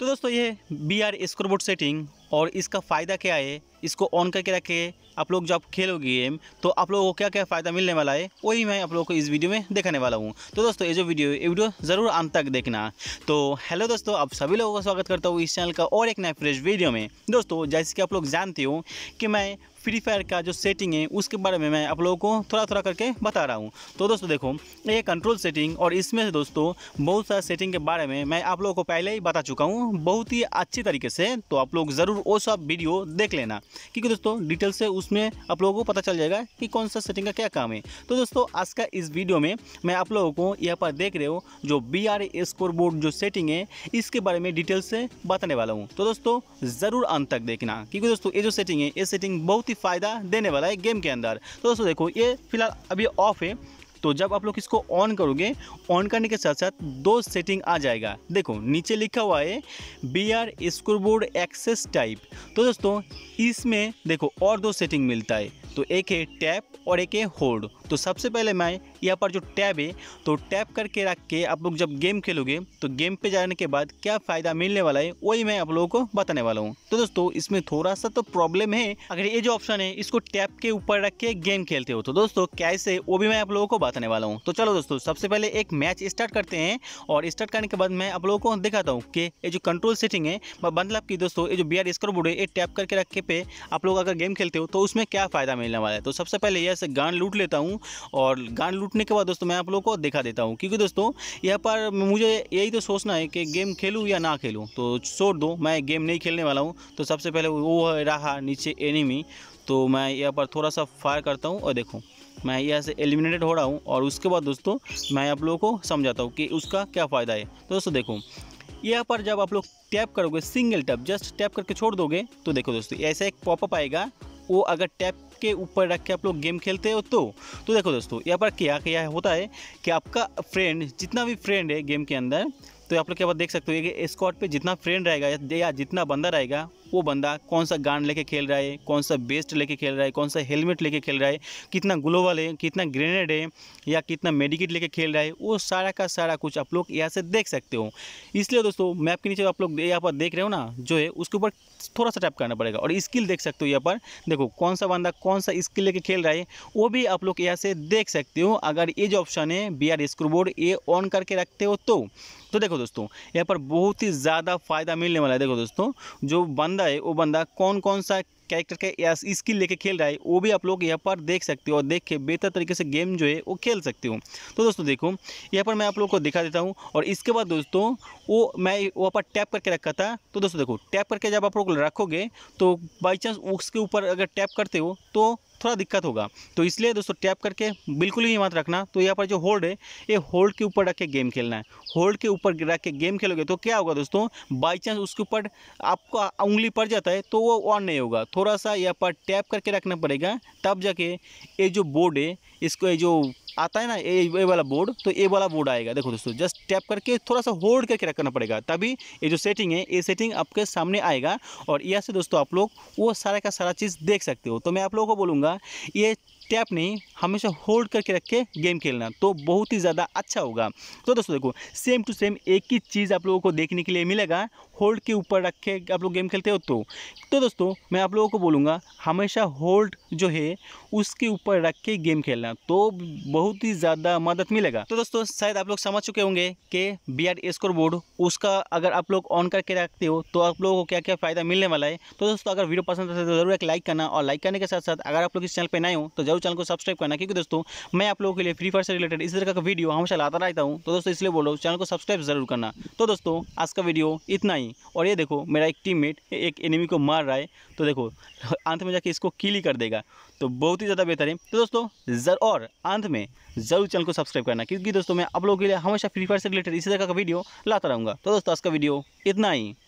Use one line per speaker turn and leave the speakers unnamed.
तो दोस्तों ये बी आर स्क्रोबोट सेटिंग और इसका फ़ायदा क्या है इसको ऑन करके रखे आप लोग जब खेलोगे गेम तो आप लोगों को क्या क्या फ़ायदा मिलने वाला है वही मैं आप लोगों को इस वीडियो में दिखाने वाला हूँ तो दोस्तों ये जो वीडियो ये वीडियो ज़रूर अंत तक देखना तो हेलो दोस्तों आप सभी लोगों का स्वागत करता हूँ इस चैनल का और एक नए फ्रेश वीडियो में दोस्तों जैसे कि आप लोग जानते हो कि मैं फ्री फायर का जो सेटिंग है उसके बारे में मैं आप लोगों को थोड़ा थोड़ा करके बता रहा हूँ तो दोस्तों देखो ये कंट्रोल सेटिंग और इसमें से दोस्तों बहुत सारे सेटिंग के बारे में मैं आप लोगों को पहले ही बता चुका हूँ बहुत ही अच्छी तरीके से तो आप लोग ज़रूर वो सब वीडियो देख लेना क्योंकि दोस्तों डिटेल से उसमें आप लोगों को पता चल जाएगा कि कौन सा सेटिंग का क्या काम है तो दोस्तों आज का इस वीडियो में मैं आप लोगों को यहाँ पर देख रहे हो जो बी आर स्कोर बोर्ड जो सेटिंग है इसके बारे में डिटेल से बताने वाला हूँ तो दोस्तों ज़रूर अंत तक देखना क्योंकि दोस्तों ये जो सेटिंग है ये सेटिंग बहुत ही फ़ायदा देने वाला है गेम के अंदर तो दोस्तों देखो ये फिलहाल अभी ऑफ है तो जब आप लोग इसको ऑन करोगे ऑन करने के साथ साथ दो सेटिंग आ जाएगा देखो नीचे लिखा हुआ है B R scoreboard access type तो दोस्तों इसमें देखो और दो सेटिंग मिलता है तो एक है टैप और एक है होल्ड तो सबसे पहले मैं यहाँ पर जो टैब है तो टैप करके रख के आप लोग जब गेम खेलोगे तो गेम पे जाने के बाद क्या फ़ायदा मिलने वाला है वही मैं आप लोगों को बताने वाला हूँ तो दोस्तों इसमें थोड़ा सा तो प्रॉब्लम है अगर ये जो ऑप्शन है इसको टैप के ऊपर रख के गेम खेलते हो तो दोस्तों कैसे वो भी मैं आप लोगों को बताने वाला हूँ तो चलो दोस्तों सबसे पहले एक मैच स्टार्ट करते हैं और स्टार्ट करने के बाद मैं आप लोगों को दिखाता हूँ कि ये जो कंट्रोल सेटिंग है मतलब कि दोस्तों ये जो बी आर स्क्रोबोर्ड है ये टैप करके रखे पे आप लोग अगर गेम खेलते हो तो उसमें क्या फ़ायदा मिलने वाला है तो सबसे पहले यह गान लूट लेता हूँ और गान लूटने के बाद दोस्तों मैं आप लोगों को दिखा देता हूँ क्योंकि दोस्तों यहाँ पर मुझे यही तो सोचना है कि गेम खेलूँ या ना खेलूँ तो छोड़ दो मैं गेम नहीं खेलने वाला हूँ तो सबसे पहले वो रहा नीचे एनिमी तो मैं यहाँ पर थोड़ा सा फायर करता हूँ और देखूँ मैं यहाँ से एलिमिनेटेड हो रहा हूँ और उसके बाद दोस्तों मैं आप लोगों को समझाता हूँ कि उसका क्या फ़ायदा है तो दोस्तों देखो यहाँ पर जब आप लोग टैप करोगे सिंगल टैप जस्ट टैप करके छोड़ दोगे तो देखो दोस्तों ऐसा एक पॉपअप आएगा वो अगर टैप के ऊपर रख के आप लोग गेम खेलते हो तो तो देखो दोस्तों यहाँ पर क्या क्या होता है कि आपका फ्रेंड जितना भी फ्रेंड है गेम के अंदर तो आप लोग क्या बात देख सकते हो ये स्कॉट पे जितना फ्रेंड रहेगा या जितना बंदा रहेगा वो बंदा कौन सा गांड लेके खेल रहा है कौन सा बेस्ट लेके खेल रहा है कौन सा हेलमेट लेके खेल रहा है कितना ग्लोबल है कितना ग्रेनेड है या कितना मेडिकेट लेके खेल रहा है वो सारा का सारा कुछ आप लोग यहाँ से देख सकते हो इसलिए दोस्तों मैप के नीचे आप लोग यहाँ पर देख रहे हो ना जो है उसके ऊपर थोड़ा सा टैप करना पड़ेगा और स्किल देख सकते हो यहाँ पर देखो कौन सा बंदा कौन सा स्किल लेके खेल रहा है वो भी आप लोग यहाँ से देख सकते हो अगर ये जो ऑप्शन है बी आर स्क्रूबोर्ड ये ऑन करके रखते हो तो तो देखो दोस्तों यहाँ पर बहुत ही ज़्यादा फ़ायदा मिलने वाला है देखो दोस्तों जो बंदा रहा है वो बंदा कौन कौन सा कैरेक्टर का या स्किल लेके खेल रहा है वो भी आप लोग यहाँ पर देख सकते हो और देख के बेहतर तरीके से गेम जो है वो खेल सकते हो तो दोस्तों देखो यहाँ पर मैं आप लोग को दिखा देता हूँ और इसके बाद दोस्तों वो मैं वहाँ पर टैप करके रखा था तो दोस्तों देखो टैप करके जब आप लोग रखोगे तो बाई चांस उसके ऊपर अगर टैप करते हो तो थोड़ा दिक्कत होगा तो इसलिए दोस्तों टैप करके बिल्कुल ही मत रखना तो यहाँ पर जो होल्ड है ये होल्ड के ऊपर रख के गेम खेलना है होल्ड के ऊपर रख के गेम खेलोगे तो क्या होगा दोस्तों बाई चांस उसके ऊपर आपको उंगली पड़ जाता है तो वो ऑन नहीं होगा थोड़ा सा यहाँ पर टैप करके रखना पड़ेगा तब जाके ये जो बोर्ड है इसको ये जो आता है ना ये ये वाला बोर्ड तो ये वाला बोर्ड आएगा देखो दोस्तों जस्ट टैप करके थोड़ा सा होल्ड करके रखना पड़ेगा तभी ये जो सेटिंग है ये सेटिंग आपके सामने आएगा और यहाँ से दोस्तों आप लोग वो सारा का सारा चीज़ देख सकते हो तो मैं आप लोगों को बोलूँगा ये टैप नहीं हमेशा होल्ड करके रख के गेम खेलना तो बहुत ही ज़्यादा अच्छा होगा तो दोस्तों देखो सेम टू सेम एक ही चीज़ आप लोगों को देखने के लिए मिलेगा होल्ड के ऊपर रख के आप लोग गेम खेलते हो तो तो दोस्तों मैं आप लोगों को बोलूँगा हमेशा होल्ड जो है उसके ऊपर रख के गेम खेलना तो बहुत ही ज़्यादा मदद मिलेगा तो दोस्तों शायद आप लोग समझ चुके होंगे कि बी आर स्कोर बोर्ड उसका अगर आप लोग ऑन करके रखते हो तो आप लोगों को क्या क्या फ़ायदा मिलने वाला है तो दोस्तों अगर वीडियो पसंद आता है तो ज़रूर एक लाइक करना और लाइक करने के साथ साथ अगर आप लोग इस चैनल पर नए हो तो जरूर जरूर चैनल को सब्सक्राइब करना क्योंकि दोस्तों मैं आप लोगों के लिए फ्री फायर से रिलेटेड इस तरह का वीडियो हमेशा लाता रहता हूँ तो दोस्तों इसलिए बोलो चैनल को सब्सक्राइब जरूर करना तो दोस्तों आज का वीडियो इतना ही और ये देखो मेरा एक टीम एक एनिमी को मार रहा है तो देखो अंत में जाके इसको किल ही कर देगा तो बहुत ही ज़्यादा बेहतर है तो दोस्तों जर और अंत में ज़रूर चैनल को सब्सक्राइब करना क्योंकि दोस्तों मैं आप लोगों के लिए हमेशा फ्री फायर से रिलेटेड इसी तरह का वीडियो लाता रहूँगा तो दोस्तों आज का वीडियो इतना ही